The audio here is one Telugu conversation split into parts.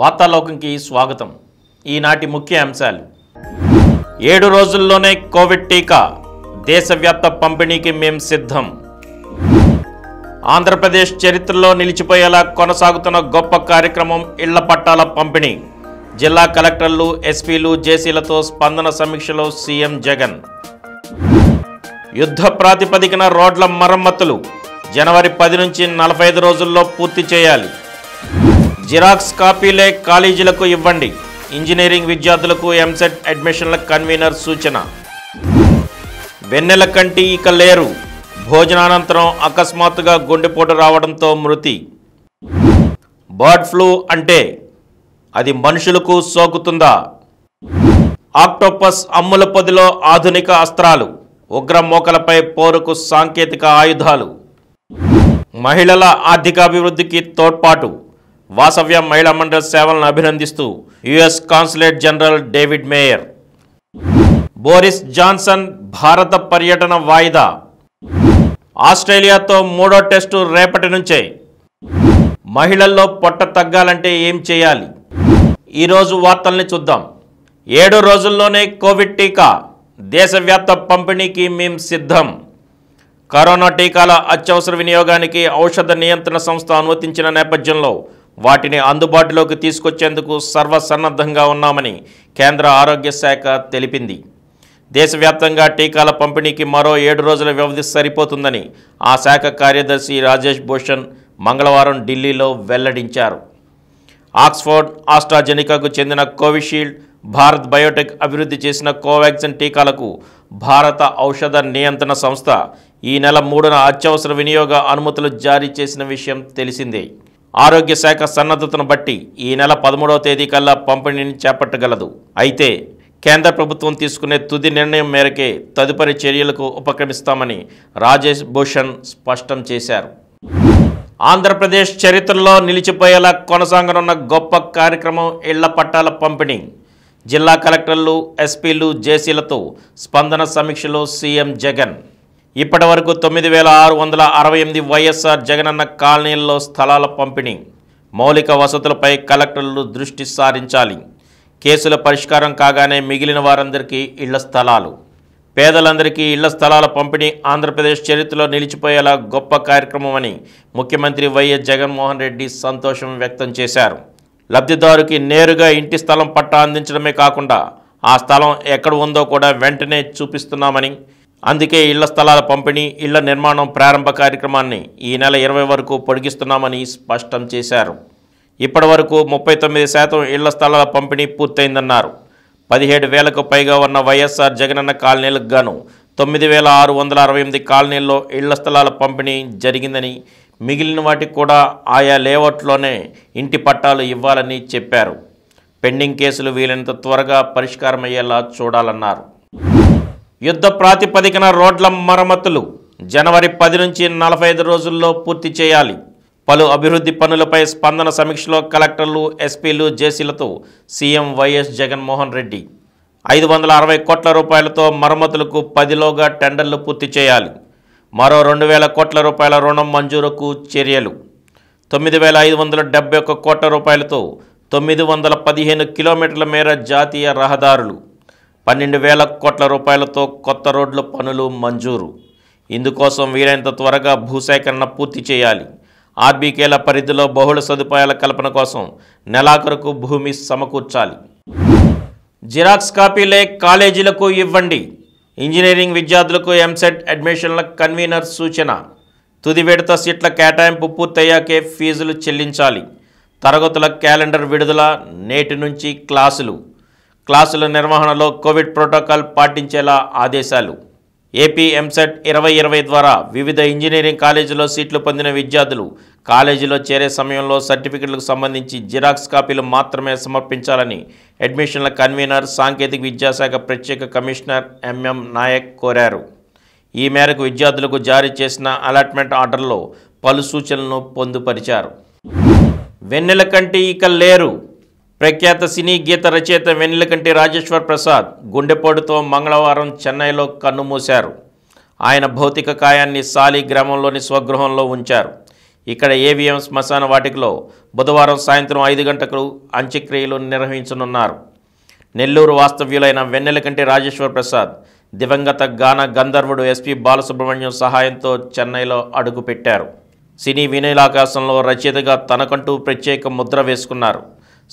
వార్తాలోకంకి స్వాగతం ఈనాటి ముఖ్య అంశాలు ఏడు రోజుల్లోనే కోవిడ్ టీకా దేశవ్యాప్త పంపిణీకి మేం సిద్ధం ఆంధ్రప్రదేశ్ చరిత్రలో నిలిచిపోయేలా కొనసాగుతున్న గొప్ప కార్యక్రమం ఇళ్ల పట్టాల పంపిణీ జిల్లా కలెక్టర్లు ఎస్పీలు జేసీలతో స్పందన సమీక్షలో సీఎం జగన్ యుద్ధ ప్రాతిపదికన రోడ్ల మరమ్మతులు జనవరి పది నుంచి నలభై ఐదు రోజుల్లో పూర్తి చేయాలి జిరాక్స్ కాపీలే కాలేజీలకు ఇవ్వండి ఇంజనీరింగ్ విద్యార్థులకు ఎంసెట్ అడ్మిషన్ల కన్వీనర్ సూచన వెన్నెల కంటి ఇక లేరు భోజనానంతరం అకస్మాత్తుగా గుండెపోటు రావడంతో మృతి బర్డ్ ఫ్లూ అంటే అది మనుషులకు సోకుతుందా ఆక్టోపస్ అమ్ముల పొదిలో ఆధునిక అస్త్రాలు ఉగ్ర మోకలపై పోరుకు సాంకేతిక ఆయుధాలు మహిళల ఆర్థికాభివృద్ధికి తోడ్పాటు వాసవ్య మహిళా మండలి సేవలను అభినందిస్తూ US consulate general David Mayer Boris Johnson భారత పర్యటన వాయిదా ఆస్ట్రేలియాతో మూడో టెస్టు రేపటి నుంచే మహిళల్లో పొట్ట తగ్గాలంటే ఏం చేయాలి ఈరోజు వార్తల్ని చూద్దాం ఏడు రోజుల్లోనే కోవిడ్ టీకా దేశవ్యాప్త పంపిణీకి మేం సిద్ధం కరోనా టీకాల అత్యవసర వినియోగానికి ఔషధ నియంత్రణ సంస్థ అనుమతించిన నేపథ్యంలో వాటిని అందుబాటులోకి తీసుకొచ్చేందుకు సర్వసన్నద్ధంగా ఉన్నామని కేంద్ర ఆరోగ్య శాఖ తెలిపింది దేశవ్యాప్తంగా టీకాల పంపిణీకి మరో ఏడు రోజుల వ్యవధి సరిపోతుందని ఆ శాఖ కార్యదర్శి రాజేష్ భూషణ్ మంగళవారం ఢిల్లీలో వెల్లడించారు ఆక్స్ఫోర్డ్ ఆస్ట్రాజెనికాకు చెందిన కోవిషీల్డ్ భారత్ బయోటెక్ అభివృద్ధి చేసిన కోవాక్సిన్ టీకాలకు భారత ఔషధ నియంత్రణ సంస్థ ఈ నెల మూడున అత్యవసర వినియోగ అనుమతులు జారీ చేసిన విషయం తెలిసిందే ఆరోగ్య శాఖ సన్నద్ధతను బట్టి ఈ నెల పదమూడవ తేదీ కల్లా పంపిణీని చేపట్టగలదు అయితే కేంద్ర ప్రభుత్వం తీసుకునే తుది నిర్ణయం మేరకే తదుపరి చర్యలకు ఉపక్రమిస్తామని రాజేష్ భూషణ్ స్పష్టం చేశారు ఆంధ్రప్రదేశ్ చరిత్రలో నిలిచిపోయేలా కొనసాగనున్న గొప్ప కార్యక్రమం ఇళ్ల పట్టాల పంపిణీ జిల్లా కలెక్టర్లు ఎస్పీలు జేసీలతో స్పందన సమీక్షలో సీఎం జగన్ ఇప్పటి వరకు తొమ్మిది వేల ఆరు వందల అరవై ఎనిమిది వైఎస్ఆర్ జగనన్న కాలనీల్లో స్థలాల పంపిణీ మౌలిక వసతులపై కలెక్టర్లు దృష్టి సారించాలి కేసుల పరిష్కారం కాగానే మిగిలిన వారందరికీ ఇళ్ల స్థలాలు పేదలందరికీ ఇళ్ల స్థలాల పంపిణీ ఆంధ్రప్రదేశ్ చరిత్రలో నిలిచిపోయేలా గొప్ప కార్యక్రమమని ముఖ్యమంత్రి వైఎస్ జగన్మోహన్ రెడ్డి సంతోషం వ్యక్తం చేశారు లబ్ధిదారుకి నేరుగా ఇంటి స్థలం పట్టా అందించడమే కాకుండా ఆ స్థలం ఎక్కడ ఉందో కూడా వెంటనే చూపిస్తున్నామని అందుకే ఇళ్ల స్థలాల పంపిణీ ఇళ్ల నిర్మాణం ప్రారంభ కార్యక్రమాన్ని ఈ నెల ఇరవై వరకు పొడిగిస్తున్నామని స్పష్టం చేశారు ఇప్పటి వరకు ముప్పై తొమ్మిది శాతం ఇళ్ల స్థలాల పంపిణీ పూర్తయిందన్నారు పదిహేడు వేలకు పైగా ఉన్న వైఎస్ఆర్ జగనన్న కాలనీలకు గాను తొమ్మిది వేల ఆరు వందల అరవై ఎనిమిది కాలనీల్లో ఇళ్ల స్థలాల పంపిణీ జరిగిందని మిగిలిన వాటికి కూడా ఆయా లేఅవుట్లోనే ఇంటి పట్టాలు ఇవ్వాలని చెప్పారు పెండింగ్ కేసులు వీలైనంత త్వరగా పరిష్కారమయ్యేలా చూడాలన్నారు యుద్ధ ప్రాతిపదికన రోడ్ల మరమ్మతులు జనవరి పది నుంచి నలభై ఐదు రోజుల్లో పూర్తి చేయాలి పలు అభివృద్ధి పనులపై స్పందన సమీక్షలో కలెక్టర్లు ఎస్పీలు జేసీలతో సీఎం వైఎస్ జగన్మోహన్ రెడ్డి ఐదు వందల అరవై కోట్ల రూపాయలతో మరమ్మతులకు పదిలోగా టెండర్లు పూర్తి చేయాలి మరో రెండు వేల కోట్ల రూపాయల రుణం మంజూరుకు చర్యలు తొమ్మిది వేల ఐదు వందల డెబ్బై ఒక్క కోట్ల రూపాయలతో తొమ్మిది వందల పదిహేను కిలోమీటర్ల మేర జాతీయ రహదారులు పన్నెండు వేల కోట్ల రూపాయలతో కొత్త రోడ్ల పనులు మంజూరు ఇందుకోసం వీలైనంత త్వరగా భూసేకరణ పూర్తి చేయాలి ఆర్బీకేల పరిధిలో బహుళ సదుపాయాల కల్పన కోసం నెలాఖరుకు భూమి సమకూర్చాలి జిరాక్స్ కాపీలే కాలేజీలకు ఇవ్వండి ఇంజనీరింగ్ విద్యార్థులకు ఎంసెట్ అడ్మిషన్ల కన్వీనర్ సూచన తుది విడత సీట్ల కేటాయింపు పూర్తయ్యాకే ఫీజులు చెల్లించాలి తరగతుల క్యాలెండర్ విడుదల నేటి నుంచి క్లాసులు క్లాసుల నిర్వహణలో కోవిడ్ ప్రోటోకాల్ పాటించేలా ఆదేశాలు ఏపీ ఎంసెట్ ఇరవై ఇరవై ద్వారా వివిధ ఇంజనీరింగ్ కాలేజీలో సీట్లు పొందిన విద్యార్థులు కాలేజీలో చేరే సమయంలో సర్టిఫికెట్లకు సంబంధించి జిరాక్స్ కాపీలు మాత్రమే సమర్పించాలని అడ్మిషన్ల కన్వీనర్ సాంకేతిక విద్యాశాఖ ప్రత్యేక కమిషనర్ ఎంఎం నాయక్ కోరారు ఈ మేరకు విద్యార్థులకు జారీ చేసిన అలాట్మెంట్ ఆర్డర్లో పలు సూచనలను పొందుపరిచారు వెన్నెల కంటి ఇక లేరు ప్రఖ్యాత సినీ గీత రచయిత వెన్నెలకంటి రాజేశ్వర్ ప్రసాద్ గుండెపోటుతో మంగళవారం చెన్నైలో కన్నుమూశారు ఆయన భౌతిక కాయాన్ని సాలి గ్రామంలోని స్వగృహంలో ఉంచారు ఇక్కడ ఏవిఎం శ్మశాన వాటికలో బుధవారం సాయంత్రం ఐదు గంటకు అంత్యక్రియలు నిర్వహించనున్నారు నెల్లూరు వాస్తవ్యులైన వెన్నెలకంటి రాజేశ్వర్ ప్రసాద్ దివంగత గాన గంధర్వుడు ఎస్పి బాలసుబ్రహ్మణ్యం సహాయంతో చెన్నైలో అడుగుపెట్టారు సినీ వినయలాకాశంలో రచయితగా తనకంటూ ప్రత్యేక ముద్ర వేసుకున్నారు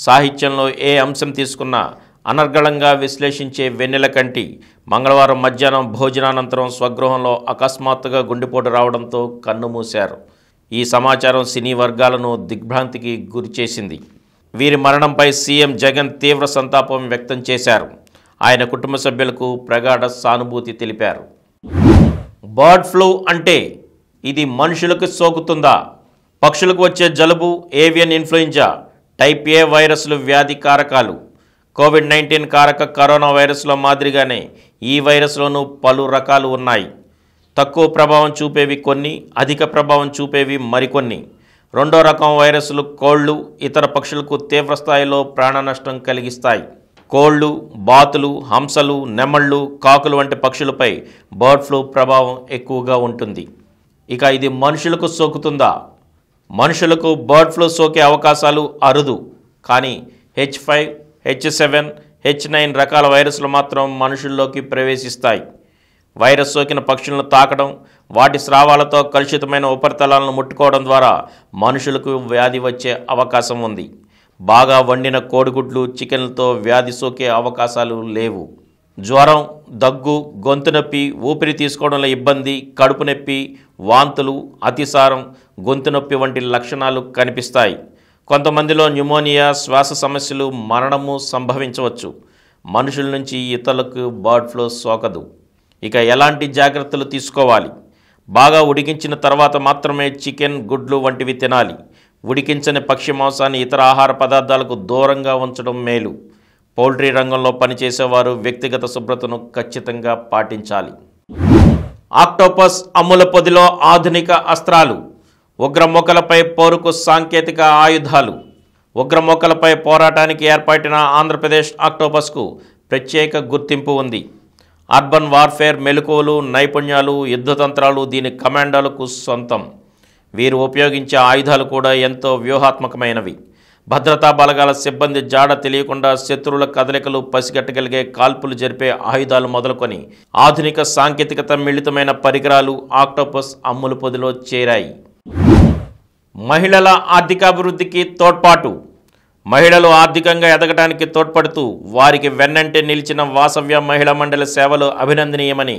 సాహిత్యంలో ఏ అంశం తీసుకున్నా అనర్గళంగా విశ్లేషించే వెన్నెల కంటి మంగళవారం మధ్యాహ్నం భోజనానంతరం స్వగృహంలో అకస్మాత్తుగా గుండెపోటు రావడంతో కన్నుమూశారు ఈ సమాచారం సినీ వర్గాలను దిగ్భ్రాంతికి గురిచేసింది వీరి మరణంపై సీఎం జగన్ తీవ్ర సంతాపం వ్యక్తం చేశారు ఆయన కుటుంబ సభ్యులకు ప్రగాఢ సానుభూతి తెలిపారు బర్డ్ ఫ్లూ అంటే ఇది మనుషులకు సోకుతుందా పక్షులకు వచ్చే జలుబు ఏవియన్ ఇన్ఫ్లుయెంజా టైప్ ఏ వైరస్లు వ్యాధి కారకాలు కోవిడ్ నైన్టీన్ కారక కరోనా వైరస్లో మాదిరిగానే ఈ వైరస్లోనూ పలు రకాలు ఉన్నాయి తక్కువ ప్రభావం చూపేవి కొన్ని అధిక ప్రభావం చూపేవి మరికొన్ని రెండో రకం వైరస్లు కోళ్ళు ఇతర పక్షులకు తీవ్ర స్థాయిలో ప్రాణనష్టం కలిగిస్తాయి కోళ్ళు బాతులు హంసలు నెమళ్ళు కాకులు వంటి పక్షులపై బర్డ్ ఫ్లూ ప్రభావం ఎక్కువగా ఉంటుంది ఇక ఇది మనుషులకు సోకుతుందా మనుషులకు బర్డ్ ఫ్లూ సోకే అవకాశాలు అరుదు కానీ H five H seven H nine రకాల వైరస్లు మాత్రం మనుషుల్లోకి ప్రవేశిస్తాయి వైరస్ సోకిన పక్షులను తాకడం వాటి స్రావాలతో కలుషితమైన ఉపరితలాలను ముట్టుకోవడం ద్వారా మనుషులకు వ్యాధి వచ్చే అవకాశం ఉంది బాగా వండిన కోడిగుడ్లు చికెన్లతో వ్యాధి సోకే అవకాశాలు లేవు జ్వరం దగ్గు గొంతు నొప్పి ఊపిరి తీసుకోవడంలో ఇబ్బంది కడుపు నొప్పి వాంతులు అతిసారం గొంతు నొప్పి వంటి లక్షణాలు కనిపిస్తాయి కొంతమందిలో న్యూమోనియా శ్వాస సమస్యలు మరణము సంభవించవచ్చు మనుషుల నుంచి ఇతరులకు బర్డ్ ఫ్లో సోకదు ఇక ఎలాంటి జాగ్రత్తలు తీసుకోవాలి బాగా ఉడికించిన తర్వాత మాత్రమే చికెన్ గుడ్లు వంటివి తినాలి ఉడికించని పక్షి మాంసాన్ని ఇతర ఆహార పదార్థాలకు దూరంగా ఉంచడం మేలు పౌల్ట్రీ రంగంలో పనిచేసేవారు వ్యక్తిగత శుభ్రతను ఖచ్చితంగా పాటించాలి ఆక్టోపస్ అమ్ముల పొదిలో ఆధునిక అస్త్రాలు ఉగ్రమొక్కలపై పోరుకు సాంకేతిక ఆయుధాలు ఉగ్రమొక్కలపై పోరాటానికి ఏర్పాటిన ఆంధ్రప్రదేశ్ ఆక్టోపస్కు ప్రత్యేక గుర్తింపు ఉంది అర్బన్ వార్ఫేర్ మెలకువలు నైపుణ్యాలు యుద్ధతంత్రాలు దీని కమాండోలకు సొంతం వీరు ఉపయోగించే ఆయుధాలు కూడా ఎంతో వ్యూహాత్మకమైనవి భద్రతా బలగాల సిబ్బంది జాడ తెలియకుండా శత్రువుల కదలికలు పసిగట్టగలిగే కాల్పులు జరిపే ఆయుధాలు మొదలుకొని ఆధునిక సాంకేతికత మిళితమైన పరికరాలు ఆక్టోపస్ అమ్ములు పొదిలో చేరాయి మహిళల ఆర్థికాభివృద్ధికి తోడ్పాటు మహిళలు ఆర్థికంగా ఎదగడానికి తోడ్పడుతూ వారికి వెన్నంటే నిలిచిన వాసవ్య మహిళా మండలి సేవలు అభినందనీయమని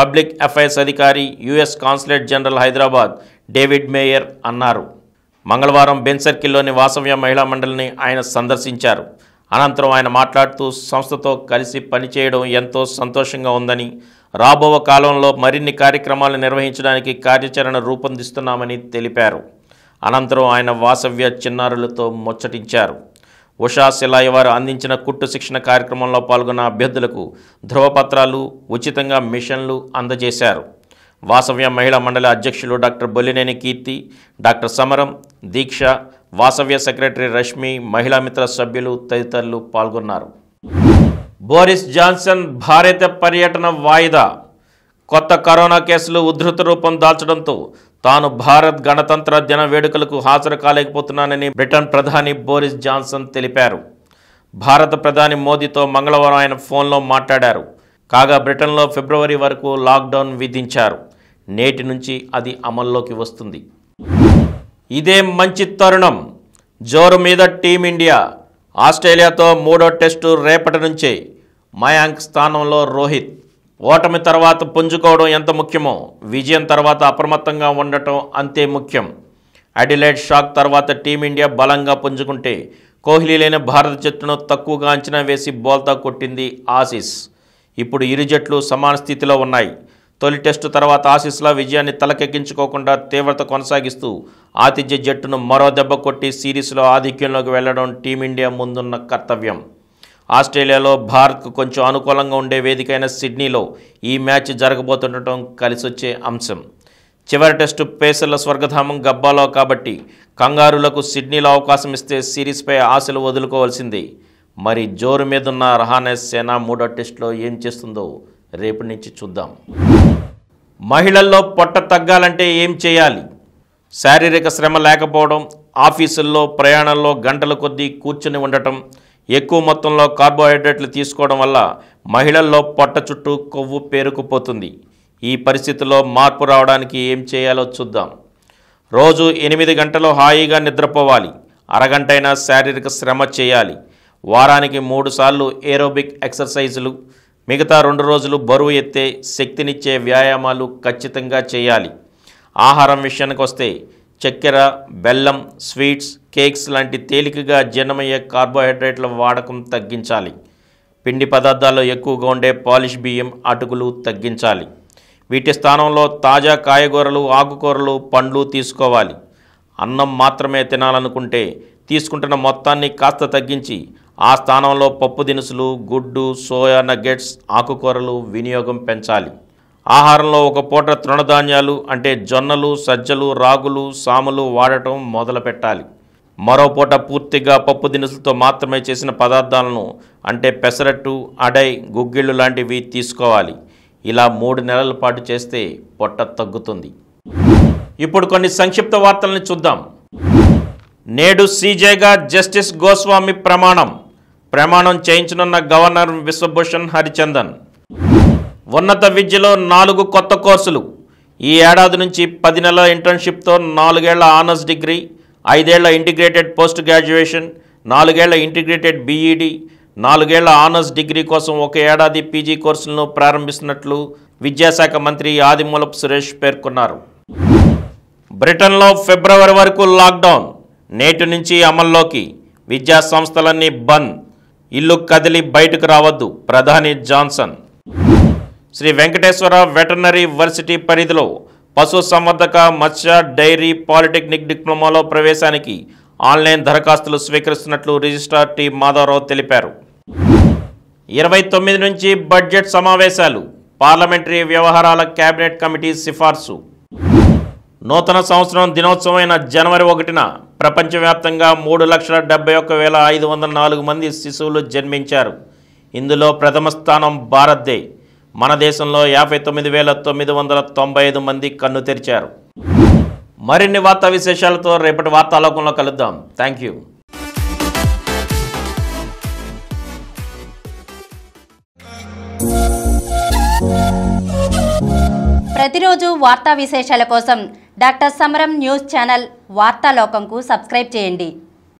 పబ్లిక్ అఫైర్స్ అధికారి US consulate general Hyderabad David Mayer అన్నారు మంగళవారం బెన్ సర్కిల్లోని వాసవ్య మహిళా మండలిని ఆయన సందర్శించారు అనంతరం ఆయన మాట్లాడుతూ సంస్థతో కలిసి పనిచేయడం ఎంతో సంతోషంగా ఉందని రాబో కాలంలో మరిన్ని కార్యక్రమాలు నిర్వహించడానికి కార్యాచరణ రూపొందిస్తున్నామని తెలిపారు అనంతరం ఆయన వాసవ్య చిన్నారులతో ముచ్చటించారు ఉషా శిలాయ్య వారు అందించిన కుట్టు శిక్షణ కార్యక్రమంలో పాల్గొన్న అభ్యర్థులకు ధృవపత్రాలు ఉచితంగా మిషన్లు అందజేశారు వాసవ్య మహిళా మండలి అధ్యక్షులు డాక్టర్ బొల్లినేని కీర్తి డాక్టర్ సమరం దీక్ష వాసవ్య సెక్రటరీ రష్మి మహిళా మిత్ర సభ్యులు తదితరులు పాల్గొన్నారు బోరిస్ జాన్సన్ భారత పర్యటన వాయిదా కొత్త కరోనా కేసులు ఉధృత రూపం దాల్చడంతో తాను భారత్ గణతంత్ర దిన వేడుకలకు హాజరు కాలేకపోతున్నానని బ్రిటన్ ప్రధాని బోరిస్ జాన్సన్ తెలిపారు భారత ప్రధాని మోదీతో మంగళవారం ఆయన ఫోన్లో మాట్లాడారు కాగా బ్రిటన్లో ఫిబ్రవరి వరకు లాక్డౌన్ విధించారు నేటి నుంచి అది అమల్లోకి వస్తుంది ఇదే మంచి తరుణం జోరు మీద టీమిండియా ఆస్ట్రేలియాతో మూడో టెస్టు రేపటి నుంచే మయాంక్ స్థానంలో రోహిత్ ఓటమి తర్వాత పుంజుకోవడం ఎంత ముఖ్యమో విజయం తర్వాత అప్రమత్తంగా ఉండటం అంతే ముఖ్యం అడిలైడ్ షాక్ తర్వాత టీమిండియా బలంగా పుంజుకుంటే కోహ్లీ లేని భారత జట్టును తక్కువగా అంచనా వేసి బోల్తా కొట్టింది ఆసిస్ ఇప్పుడు ఇరు జట్లు సమాన స్థితిలో ఉన్నాయి తొలి టెస్టు తర్వాత ఆసీస్లా విజయాన్ని తలకెక్కించుకోకుండా తీవ్రత కొనసాగిస్తూ ఆతిథ్య జట్టును మరో దెబ్బ కొట్టి సిరీస్లో ఆధిక్యంలోకి వెళ్లడం టీమిండియా ముందున్న కర్తవ్యం ఆస్ట్రేలియాలో భారత్కు కొంచెం అనుకూలంగా ఉండే వేదికైన సిడ్నీలో ఈ మ్యాచ్ జరగబోతుండటం కలిసొచ్చే అంశం చివరి టెస్టు పేసర్ల స్వర్గధామం గబ్బాలో కాబట్టి కంగారులకు సిడ్నీలో అవకాశం ఇస్తే సిరీస్పై ఆశలు వదులుకోవాల్సింది మరి జోరు మీదున్న రహానే సేన మూడో టెస్టులో ఏం చేస్తుందో రేపటి నుంచి చూద్దాం మహిళల్లో పొట్ట తగ్గాలంటే ఏం చేయాలి శారీరక శ్రమ లేకపోవడం ఆఫీసుల్లో ప్రయాణంలో గంటల కొద్దీ కూర్చుని ఉండటం ఎక్కువ మొత్తంలో కార్బోహైడ్రేట్లు తీసుకోవడం వల్ల మహిళల్లో పొట్ట చుట్టూ కొవ్వు పేరుకుపోతుంది ఈ పరిస్థితిలో మార్పు రావడానికి ఏం చేయాలో చూద్దాం రోజు ఎనిమిది గంటలు హాయిగా నిద్రపోవాలి అరగంటైనా శారీరక శ్రమ చేయాలి వారానికి మూడుసార్లు ఏరోబిక్ ఎక్సర్సైజులు మిగతా రెండు రోజులు బరువు ఎత్తే శక్తినిచ్చే వ్యాయామాలు ఖచ్చితంగా చేయాలి ఆహారం విషయానికి వస్తే చక్కెర బెల్లం స్వీట్స్ కేక్స్ లాంటి తేలికగా జీర్ణమయ్యే కార్బోహైడ్రేట్ల వాడకం తగ్గించాలి పిండి పదార్థాల్లో ఎక్కువగా ఉండే పాలిష్ బియ్యం అటుకులు తగ్గించాలి వీటి స్థానంలో తాజా కాయగూరలు ఆకుకూరలు పండ్లు తీసుకోవాలి అన్నం మాత్రమే తినాలనుకుంటే తీసుకుంటున్న మొత్తాన్ని కాస్త తగ్గించి ఆ స్థానంలో పప్పు దినుసులు గుడ్డు సోయా నగ్గెట్స్ ఆకుకూరలు వినియోగం పెంచాలి ఆహారంలో ఒక పూట తృణధాన్యాలు అంటే జొన్నలు సజ్జలు రాగులు సాములు వాడటం మొదలుపెట్టాలి మరో పూట పూర్తిగా పప్పు దినుసులతో మాత్రమే చేసిన పదార్థాలను అంటే పెసరట్టు అడై గుగ్గిళ్ళు లాంటివి తీసుకోవాలి ఇలా మూడు నెలల పాటు చేస్తే పొట్ట తగ్గుతుంది ఇప్పుడు కొన్ని సంక్షిప్త వార్తలను చూద్దాం నేడు సీజేగా జస్టిస్ గోస్వామి ప్రమాణం ప్రమాణం చేయించనున్న గవర్నర్ విశ్వభూషణ్ హరిచందన్ ఉన్నత విద్యలో నాలుగు కొత్త కోర్సులు ఈ ఏడాది నుంచి పది నెలల ఇంటర్న్షిప్తో నాలుగేళ్ల ఆనర్స్ డిగ్రీ ఐదేళ్ల ఇంటిగ్రేటెడ్ పోస్ట్ గ్రాడ్యుయేషన్ నాలుగేళ్ల ఇంటిగ్రేటెడ్ బీఈడి నాలుగేళ్ల ఆనర్స్ డిగ్రీ కోసం ఒక ఏడాది పీజీ కోర్సులను ప్రారంభిస్తున్నట్లు విద్యాశాఖ మంత్రి ఆదిమూలపు సురేష్ పేర్కొన్నారు బ్రిటన్లో ఫిబ్రవరి వరకు లాక్డౌన్ నేటి నుంచి అమల్లోకి విద్యా సంస్థలన్నీ బంద్ ఇల్లు కదిలి బయటకు రావద్దు ప్రధాని Johnson Sri Venkateswara veterinary varsity పరిధిలో పశు సంవర్ధక మత్స్య డైరీ పాలిటెక్నిక్ డిప్లొమాలో ప్రవేశానికి ఆన్లైన్ దరఖాస్తులు స్వీకరిస్తున్నట్లు రిజిస్ట్రార్ టి మాధవరావు తెలిపారు ఇరవై తొమ్మిది నుంచి బడ్జెట్ సమావేశాలు పార్లమెంటరీ వ్యవహారాల కేబినెట్ కమిటీ సిఫార్సు నూతన సంవత్సరం దినోత్సవమైన జనవరి ఒకటిన ప్రపంచవ్యాప్తంగా మూడు లక్షల డెబ్బై ఒక్క వేల ఐదు వందల నాలుగు మంది శిశువులు జన్మించారు ఇందులో ప్రథమ స్థానం భారత్దే మన దేశంలో యాభై తొమ్మిది వేల తొమ్మిది వందల తొంభై ఐదు మంది కన్ను తెరిచారు మరిన్ని వార్తా విశేషాలతో రేపటి వార్తాలోకంలో కలుద్దాం థ్యాంక్ యూ ప్రతిరోజు వార్తా విశేషాల కోసం డాక్టర్ సమరం న్యూస్ ఛానల్ వార్తాలోకంకు సబ్స్క్రైబ్ చేయండి